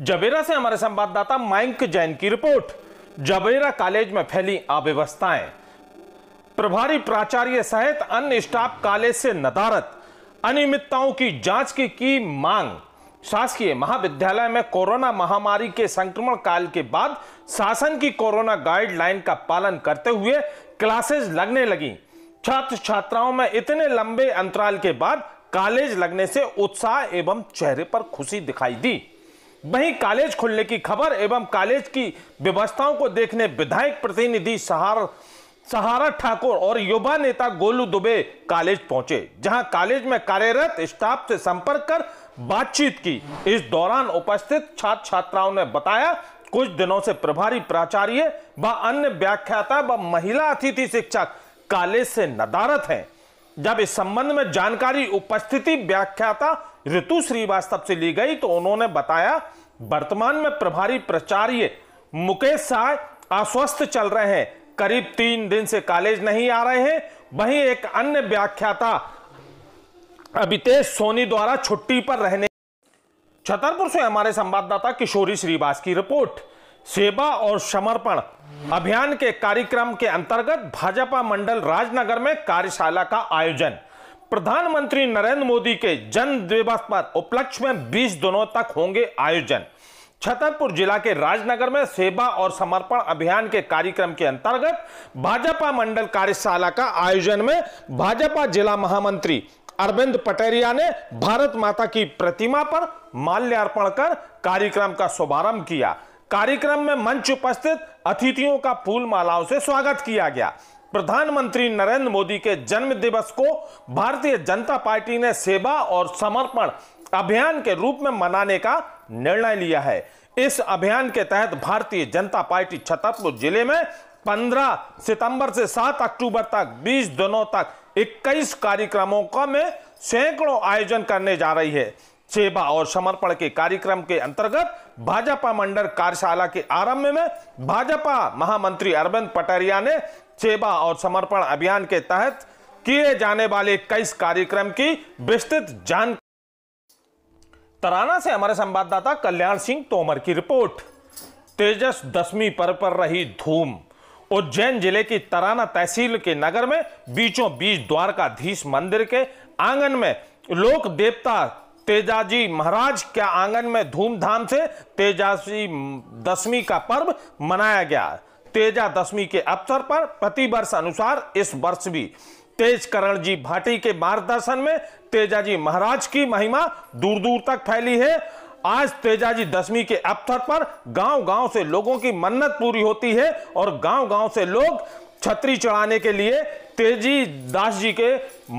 जबेरा से हमारे संवाददाता माइंक जैन की रिपोर्ट जबेरा कॉलेज में फैली अव्यवस्थाएं प्रभारी प्राचार्य सहित अन्य स्टाफ कॉलेज से नदारत अनियमितताओं की जांच की, की मांग शासकीय महाविद्यालय में कोरोना महामारी के संक्रमण काल के बाद शासन की कोरोना गाइडलाइन का पालन करते हुए क्लासेस लगने लगी छात्र छात्राओं में इतने लंबे अंतराल के बाद कॉलेज लगने से उत्साह एवं चेहरे पर खुशी दिखाई दी वहीं कॉलेज खुलने की खबर एवं कॉलेज की व्यवस्थाओं को देखने विधायक प्रतिनिधि सहार सहारा ठाकुर और युवा नेता गोलू दुबे कॉलेज पहुंचे जहां कॉलेज में कार्यरत स्टाफ से संपर्क कर बातचीत की इस दौरान उपस्थित छात्र छात्राओं ने बताया कुछ दिनों से प्रभारी प्राचार्य व अन्य व्याख्याता व महिला अतिथि शिक्षक कॉलेज से नदारत हैं जब इस संबंध में जानकारी उपस्थिति व्याख्याता ऋतु श्रीवास्तव से ली गई तो उन्होंने बताया वर्तमान में प्रभारी प्राचार्य मुकेश साय अस्वस्थ चल रहे हैं करीब तीन दिन से कॉलेज नहीं आ रहे हैं वहीं एक अन्य व्याख्याता अभितेश सोनी द्वारा छुट्टी पर रहने छतरपुर से हमारे संवाददाता किशोरी श्रीवास की रिपोर्ट सेवा और समर्पण अभियान के कार्यक्रम के अंतर्गत भाजपा मंडल राजनगर में कार्यशाला का आयोजन प्रधानमंत्री नरेंद्र मोदी के जन्म दिवस पर उपलक्ष्य में 20 दिनों तक होंगे आयोजन छतरपुर जिला के राजनगर में सेवा और समर्पण अभियान के कार्यक्रम के अंतर्गत भाजपा मंडल कार्यशाला का आयोजन में भाजपा जिला महामंत्री अरविंद पटेरिया ने भारत माता की प्रतिमा पर माल्यार्पण कर कार्यक्रम का शुभारंभ किया कार्यक्रम में मंच उपस्थित अतिथियों का फूल मालाओं से स्वागत किया गया प्रधानमंत्री नरेंद्र मोदी के जन्म दिवस को भारतीय जनता पार्टी ने सेवा और समर्पण अभियान के रूप में मनाने का निर्णय लिया है इस अभियान के तहत भारतीय जनता पार्टी छतरपुर जिले में 15 सितंबर से 7 अक्टूबर तक 20 दिनों तक 21 कार्यक्रमों का में सैकड़ों आयोजन करने जा रही है सेवा और समर्पण के कार्यक्रम के अंतर्गत भाजपा मंडल कार्यशाला के आरंभ में भाजपा महामंत्री अरविंद पटरिया ने सेवा और समर्पण अभियान के तहत किए जाने वाले कई कार्यक्रम की विस्तृत जानकारी तराना से हमारे संवाददाता कल्याण सिंह तोमर की रिपोर्ट तेजस दसवीं पर्व पर रही धूम उज्जैन जिले की तराना तहसील के नगर में बीचों बीच द्वारकाधीश मंदिर के आंगन में लोक देवता तेजाजी महाराज के आंगन में धूमधाम से तेजाजी दशमी का पर्व मनाया गया तेजा दशमी के अवसर पर प्रति वर्ष अनुसार इस वर्ष भी तेज करण जी भाटी के मार्गदर्शन में तेजाजी महाराज की महिमा दूर दूर तक फैली है आज तेजाजी दशमी के अवसर पर गांव-गांव से लोगों की मन्नत पूरी होती है और गांव-गांव से लोग छतरी चढ़ाने के लिए तेजी दास जी के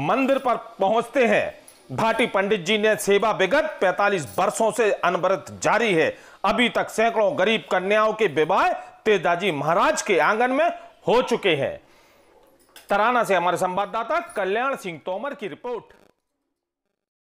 मंदिर पर पहुंचते हैं भाटी पंडित जी ने सेवा विगत 45 वर्षों से अनवरत जारी है अभी तक सैकड़ों गरीब कन्याओं के विवाह तेजाजी महाराज के आंगन में हो चुके हैं तराना से हमारे संवाददाता कल्याण सिंह तोमर की रिपोर्ट